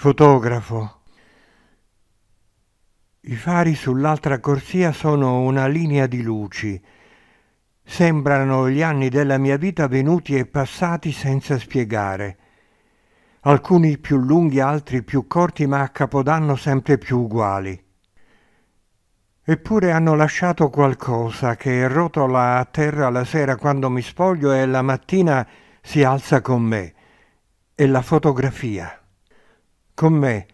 Fotografo. I fari sull'altra corsia sono una linea di luci. Sembrano gli anni della mia vita venuti e passati senza spiegare. Alcuni più lunghi, altri più corti, ma a capodanno sempre più uguali. Eppure hanno lasciato qualcosa che rotola a terra la sera quando mi spoglio e la mattina si alza con me. È la fotografia con me,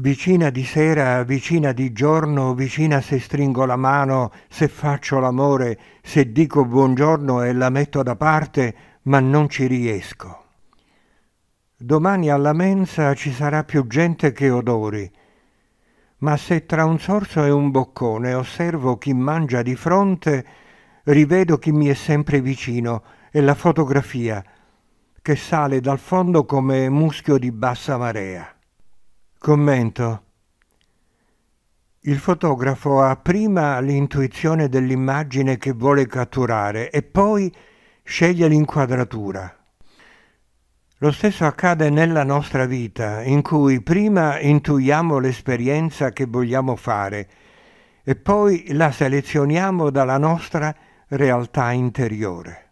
vicina di sera, vicina di giorno, vicina se stringo la mano, se faccio l'amore, se dico buongiorno e la metto da parte, ma non ci riesco. Domani alla mensa ci sarà più gente che odori, ma se tra un sorso e un boccone osservo chi mangia di fronte, rivedo chi mi è sempre vicino e la fotografia che sale dal fondo come muschio di bassa marea. Commento. Il fotografo ha prima l'intuizione dell'immagine che vuole catturare e poi sceglie l'inquadratura. Lo stesso accade nella nostra vita, in cui prima intuiamo l'esperienza che vogliamo fare e poi la selezioniamo dalla nostra realtà interiore.